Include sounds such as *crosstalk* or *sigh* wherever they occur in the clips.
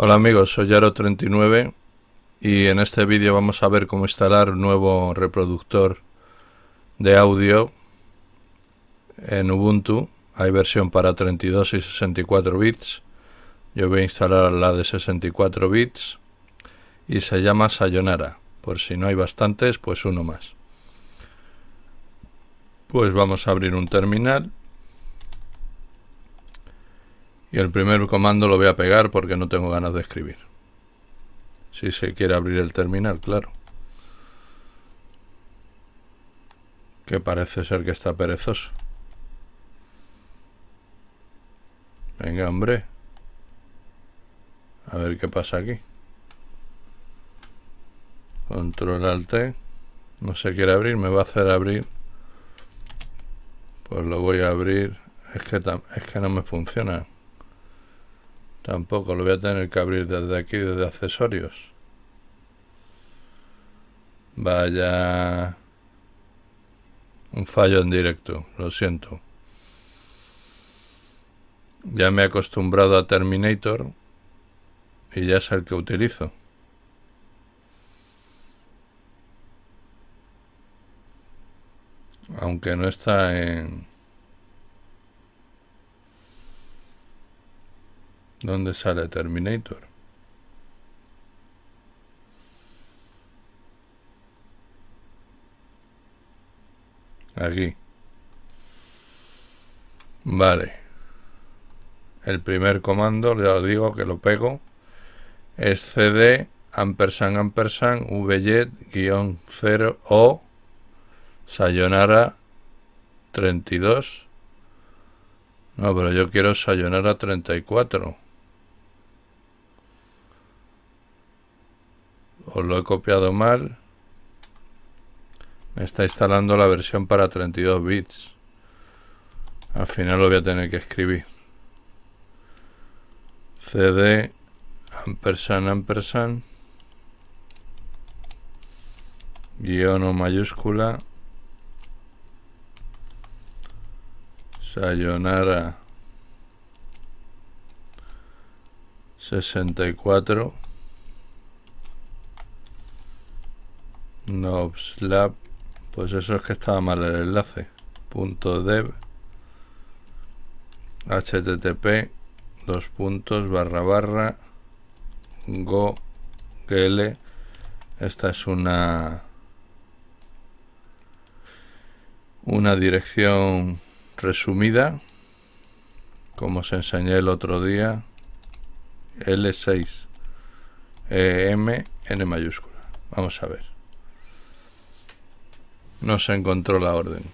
Hola amigos, soy Yaro39 y en este vídeo vamos a ver cómo instalar un nuevo reproductor de audio en Ubuntu. Hay versión para 32 y 64 bits. Yo voy a instalar la de 64 bits y se llama Sayonara. Por si no hay bastantes, pues uno más. Pues vamos a abrir un terminal y el primer comando lo voy a pegar porque no tengo ganas de escribir. Si se quiere abrir el terminal, claro. Que parece ser que está perezoso. Venga, hombre. A ver qué pasa aquí. Control Alt. E. No se quiere abrir, me va a hacer abrir. Pues lo voy a abrir. Es que, es que no me funciona. Tampoco lo voy a tener que abrir desde aquí, desde accesorios. Vaya... Un fallo en directo, lo siento. Ya me he acostumbrado a Terminator y ya es el que utilizo. Aunque no está en... ¿Dónde sale Terminator? Aquí. Vale. El primer comando, ya os digo que lo pego, es cd ampersand ampersand vjet guión 0 o sayonara 32. No, pero yo quiero sayonara 34. lo he copiado mal. Me está instalando la versión para 32 bits. Al final lo voy a tener que escribir. CD ampersand ampersand guión o mayúscula Sayonara 64 NobsLab. Pues, pues eso es que estaba mal el enlace. dev. http dos puntos barra barra go esta es una una dirección resumida como os enseñé el otro día L6 EM N mayúscula vamos a ver no se encontró la orden.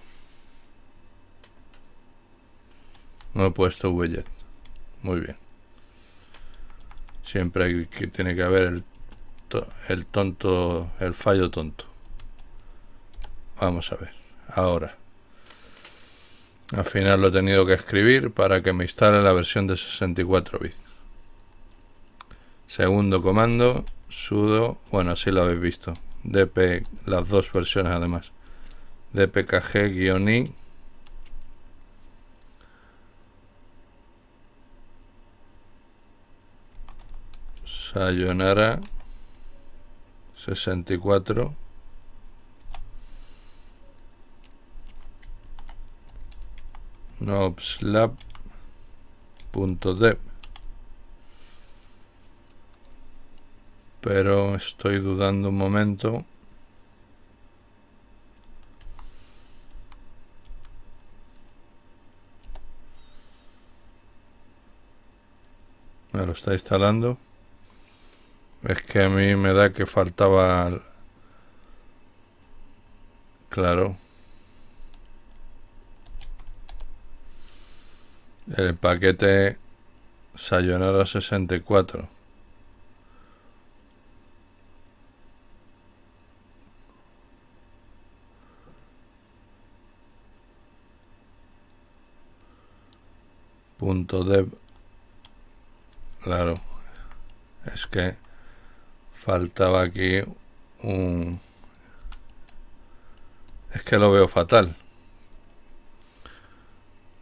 No he puesto widget. Muy bien. Siempre hay que tiene que haber el, el tonto, el fallo tonto. Vamos a ver. Ahora. Al final lo he tenido que escribir para que me instale la versión de 64 bits. Segundo comando, sudo, bueno, así lo habéis visto. DP, las dos versiones además de pkg-i Sayonara 64 nobslab.dev pero estoy dudando un momento me lo está instalando. Es que a mí me da que faltaba... Claro. El paquete Sayonara 64. Punto dev Claro, es que faltaba aquí un... Es que lo veo fatal.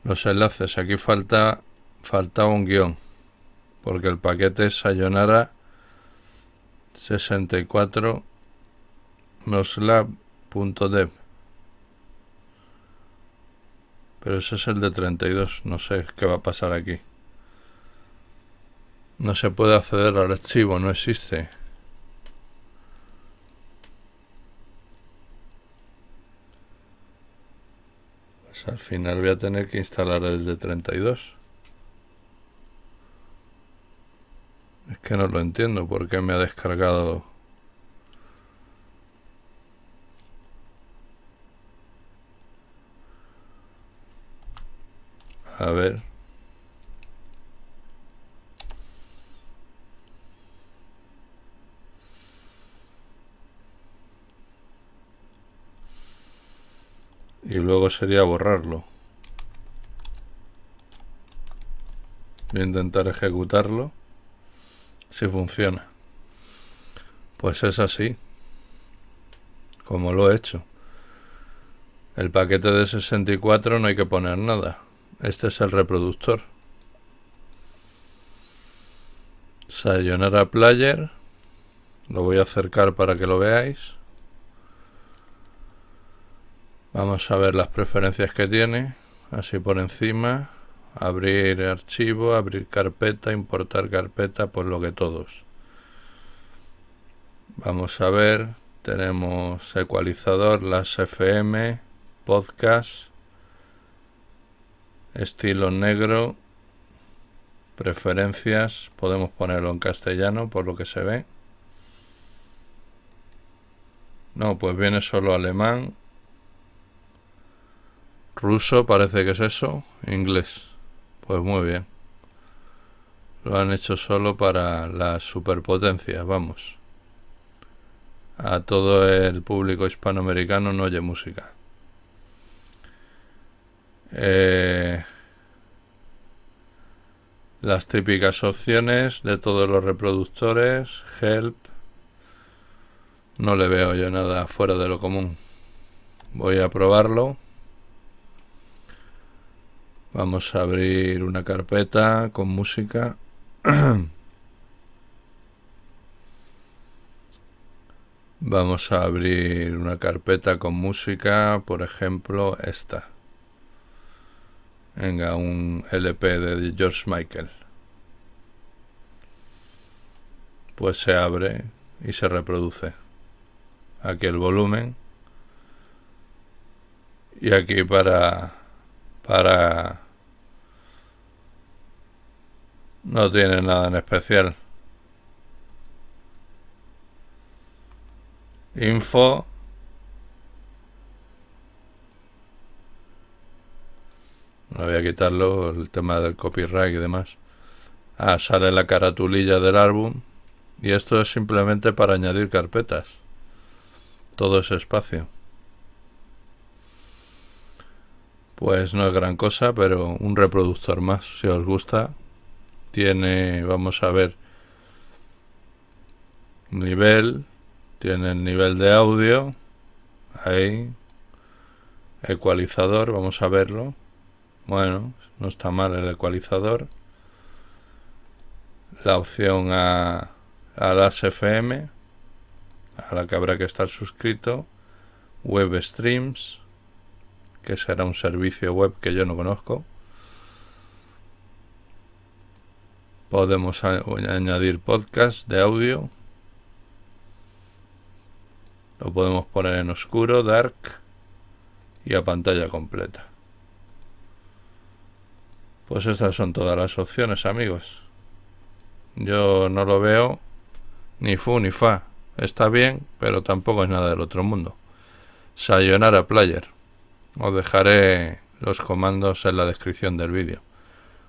Los enlaces, aquí falta faltaba un guión. Porque el paquete Sayonara 64 noslab.dev. Pero ese es el de 32, no sé qué va a pasar aquí. No se puede acceder al archivo, no existe. Pues al final voy a tener que instalar el de 32. Es que no lo entiendo por qué me ha descargado... A ver. y luego sería borrarlo. Voy a intentar ejecutarlo. Si funciona. Pues es así. Como lo he hecho. El paquete de 64 no hay que poner nada. Este es el reproductor. Sayonara Player. Lo voy a acercar para que lo veáis. Vamos a ver las preferencias que tiene, así por encima. Abrir archivo, abrir carpeta, importar carpeta, Por pues lo que todos. Vamos a ver, tenemos ecualizador, las FM, podcast, estilo negro, preferencias, podemos ponerlo en castellano por lo que se ve. No, pues viene solo alemán, Ruso parece que es eso. Inglés. Pues muy bien. Lo han hecho solo para las superpotencias, vamos. A todo el público hispanoamericano no oye música. Eh, las típicas opciones de todos los reproductores, help. No le veo yo nada fuera de lo común. Voy a probarlo. Vamos a abrir una carpeta con música. *clears throat* Vamos a abrir una carpeta con música, por ejemplo, esta. Venga, un LP de George Michael. Pues se abre y se reproduce. Aquí el volumen. Y aquí para para no tiene nada en especial. Info. No voy a quitarlo, el tema del copyright y demás. Ah, sale la caratulilla del álbum. Y esto es simplemente para añadir carpetas. Todo ese espacio. Pues no es gran cosa, pero un reproductor más, si os gusta, tiene, vamos a ver, nivel, tiene el nivel de audio, ahí, ecualizador, vamos a verlo, bueno, no está mal el ecualizador, la opción a, a las FM, a la que habrá que estar suscrito, web streams, que será un servicio web que yo no conozco, Podemos añadir podcast de audio. Lo podemos poner en oscuro, dark y a pantalla completa. Pues estas son todas las opciones, amigos. Yo no lo veo ni fu ni fa. Está bien, pero tampoco es nada del otro mundo. Sayonara Player. Os dejaré los comandos en la descripción del vídeo.